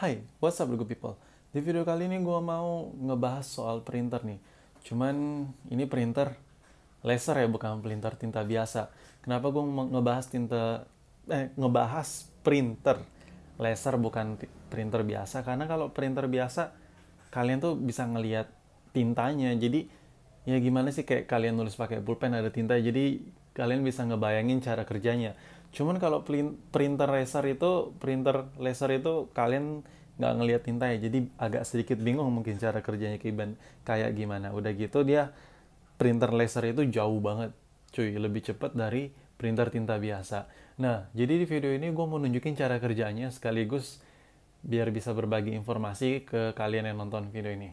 Hai, what's up good people? Di video kali ini gue mau ngebahas soal printer nih. Cuman ini printer laser ya, bukan printer tinta biasa. Kenapa gue ngebahas tinta eh ngebahas printer laser bukan printer biasa? Karena kalau printer biasa kalian tuh bisa ngeliat tintanya. Jadi ya gimana sih kayak kalian nulis pakai pulpen ada tinta. Jadi kalian bisa ngebayangin cara kerjanya cuman kalau printer laser itu printer laser itu kalian nggak ngelihat tinta ya jadi agak sedikit bingung mungkin cara kerjanya kayak gimana udah gitu dia printer laser itu jauh banget cuy lebih cepat dari printer tinta biasa nah jadi di video ini gue mau nunjukin cara kerjanya sekaligus biar bisa berbagi informasi ke kalian yang nonton video ini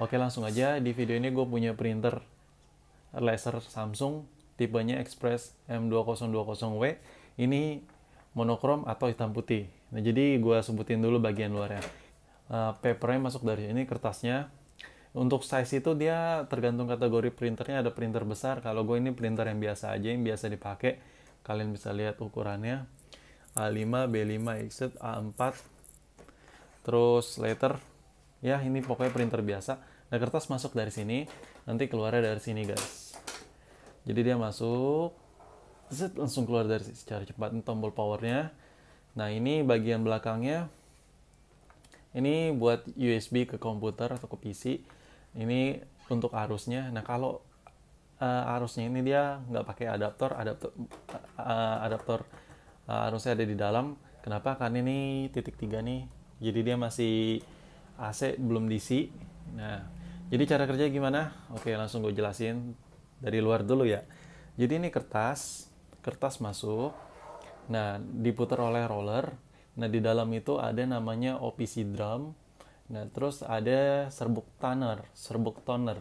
oke langsung aja di video ini gue punya printer laser Samsung tipenya Express M2020W ini monokrom atau hitam putih nah jadi gue sebutin dulu bagian luarnya uh, papernya masuk dari sini, kertasnya untuk size itu dia tergantung kategori printernya ada printer besar kalau gue ini printer yang biasa aja yang biasa dipakai kalian bisa lihat ukurannya A5, B5, Exit, A4 terus letter ya ini pokoknya printer biasa nah kertas masuk dari sini nanti keluarnya dari sini guys jadi dia masuk zet, langsung keluar dari secara cepat ini tombol powernya nah ini bagian belakangnya ini buat USB ke komputer atau ke PC ini untuk arusnya nah kalau uh, arusnya ini dia nggak pakai adaptor adaptor uh, adaptor uh, arusnya ada di dalam kenapa karena ini titik tiga nih jadi dia masih AC belum DC. nah jadi cara kerja gimana oke langsung gue jelasin dari luar dulu ya jadi ini kertas kertas masuk nah diputar oleh roller nah di dalam itu ada namanya OPC drum nah terus ada serbuk toner serbuk toner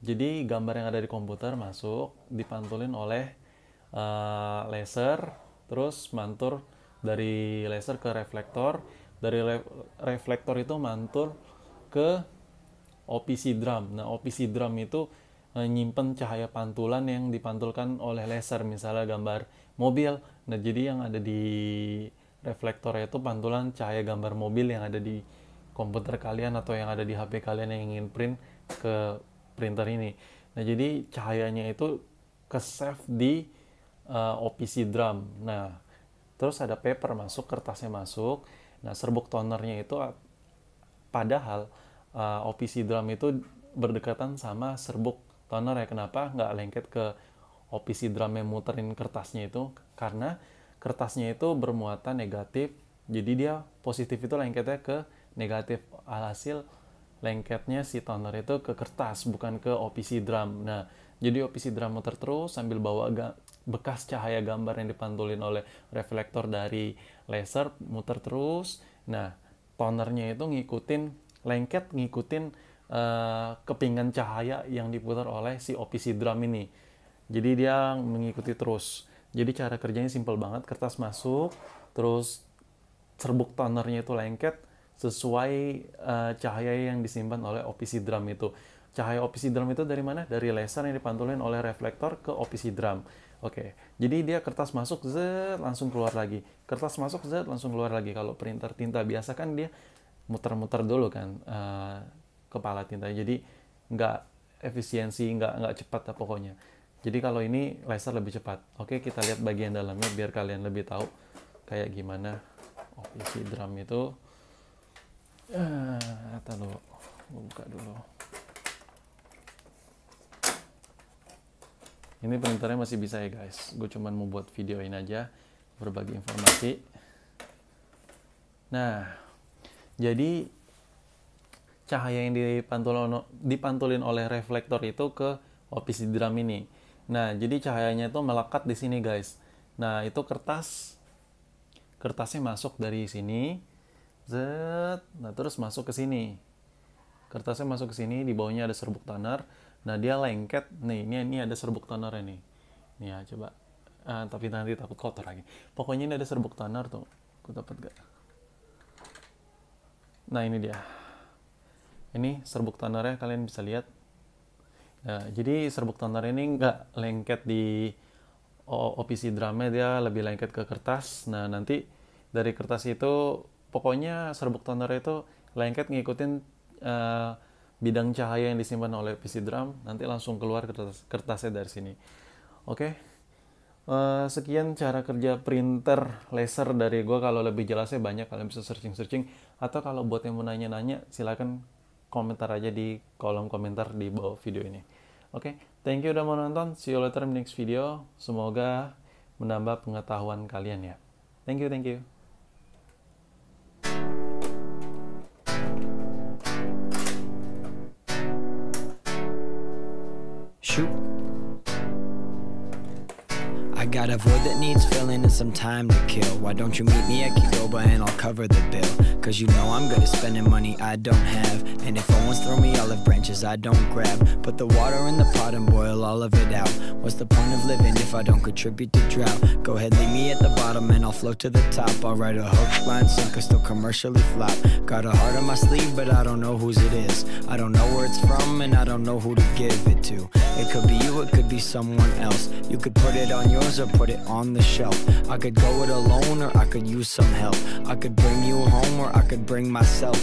jadi gambar yang ada di komputer masuk dipantulin oleh uh, laser terus mantur dari laser ke reflektor dari re reflektor itu mantul ke OPC drum nah OPC drum itu Eh, nyimpen cahaya pantulan yang dipantulkan oleh laser misalnya gambar mobil nah jadi yang ada di reflektor itu pantulan cahaya gambar mobil yang ada di komputer kalian atau yang ada di HP kalian yang ingin print ke printer ini nah jadi cahayanya itu ke save di uh, eh, OPC drum nah terus ada paper masuk kertasnya masuk nah serbuk tonernya itu padahal uh, eh, OPC drum itu berdekatan sama serbuk toner ya kenapa nggak lengket ke OPC drum yang muterin kertasnya itu karena kertasnya itu bermuatan negatif jadi dia positif itu lengketnya ke negatif alhasil lengketnya si toner itu ke kertas bukan ke OPC drum nah jadi OPC drum muter terus sambil bawa bekas cahaya gambar yang dipantulin oleh reflektor dari laser muter terus nah tonernya itu ngikutin lengket ngikutin uh, kepingan cahaya yang diputar oleh si OPC drum ini. Jadi dia mengikuti terus. Jadi cara kerjanya simpel banget, kertas masuk, terus serbuk tonernya itu lengket sesuai uh, cahaya yang disimpan oleh OPC drum itu. Cahaya OPC drum itu dari mana? Dari laser yang dipantulin oleh reflektor ke OPC drum. Oke, jadi dia kertas masuk, z langsung keluar lagi. Kertas masuk, z langsung keluar lagi. Kalau printer tinta biasa kan dia muter-muter dulu kan, uh, kepala tinta jadi nggak efisiensi nggak nggak cepat lah pokoknya jadi kalau ini laser lebih cepat oke kita lihat bagian dalamnya biar kalian lebih tahu kayak gimana oh, isi drum itu ah, dulu buka dulu ini printernya masih bisa ya guys gue cuman mau buat video ini aja berbagi informasi nah jadi cahaya yang dipantulin, dipantulin oleh reflektor itu ke OPC drum ini. Nah, jadi cahayanya itu melekat di sini, guys. Nah, itu kertas kertasnya masuk dari sini. Zet. Nah, terus masuk ke sini. Kertasnya masuk ke sini, di bawahnya ada serbuk toner. Nah, dia lengket. Nih, ini ini ada serbuk toner ini. Nih ya, coba. Ah, tapi nanti takut kotor lagi. Pokoknya ini ada serbuk toner tuh. Aku dapat gak? Nah, ini dia ini serbuk ya kalian bisa lihat ya, jadi serbuk toner ini nggak lengket di OPC drama dia lebih lengket ke kertas nah nanti dari kertas itu pokoknya serbuk toner itu lengket ngikutin uh, bidang cahaya yang disimpan oleh PC drum nanti langsung keluar kertas, kertasnya dari sini oke okay? Uh, eh, sekian cara kerja printer laser dari gue kalau lebih jelasnya banyak kalian bisa searching searching atau kalau buat yang mau nanya-nanya silahkan komentar aja di kolom komentar di bawah video ini. Oke, okay, thank you udah mau nonton. See you later in next video. Semoga menambah pengetahuan kalian ya. Thank you, thank you. shoot got a void that needs filling and some time to kill. Why don't you meet me at Kidoba and I'll cover the bill? Cause you know I'm good at spending money I don't have. And if someone throw me olive branches I don't grab. Put the water in the pot and boil all of it out. What's the point of living if I don't contribute to drought? Go ahead, leave me at the bottom and I'll float to the top. I'll write a hook, line, sinker, still commercially flop. Got a heart on my sleeve, but I don't know whose it is. I don't know where it's from and I don't know who to give it to. It could be you, it could be someone else. You could put it on yours or or put it on the shelf. I could go it alone or I could use some help. I could bring you home or I could bring myself.